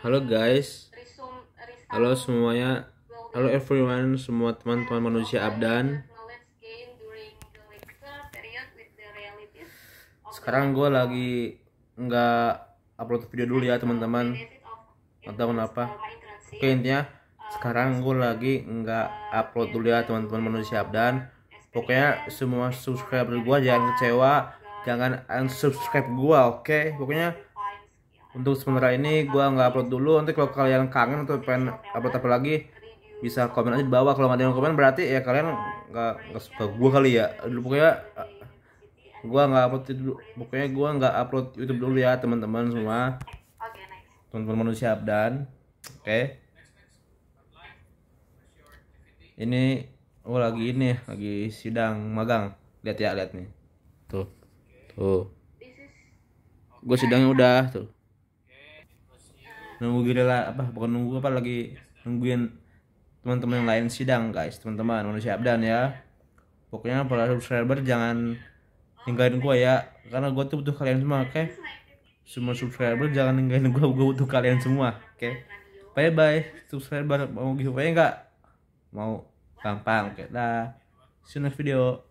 Halo guys. Halo semuanya. Halo everyone, semua teman-teman manusia Abdan. Sekarang gue lagi nggak upload video dulu ya teman-teman. Atau kenapa? Oke intinya uh, sekarang gue lagi nggak uh, upload ya, dulu ya teman-teman manusia Abdan. Pokoknya semua subscriber gue jangan kecewa, jangan unsubscribe gue, oke? Okay? Pokoknya untuk sementara ini gue nggak upload dulu nanti kalau kalian kangen atau pengen upload apa lagi bisa komen aja di bawah kalau nggak ada yang komen berarti ya kalian nggak suka gue kali ya dulu pokoknya gue nggak upload dulu pokoknya gue nggak upload YouTube dulu ya teman-teman semua teman-teman manusia abdan oke okay. ini oh lagi ini lagi sidang magang lihat ya lihat nih tuh tuh gue sidangnya udah tuh nunggu gila apa bukan nunggu apa lagi nungguin teman-teman yang lain sidang guys teman-teman manusia abdan ya pokoknya para subscriber jangan tinggalin gua ya karena gua tuh butuh kalian semua oke okay? semua subscriber jangan tinggalin gua, gua butuh kalian semua oke okay? bye bye subscriber mau giveaway nggak mau gampang oke okay, dah see you next video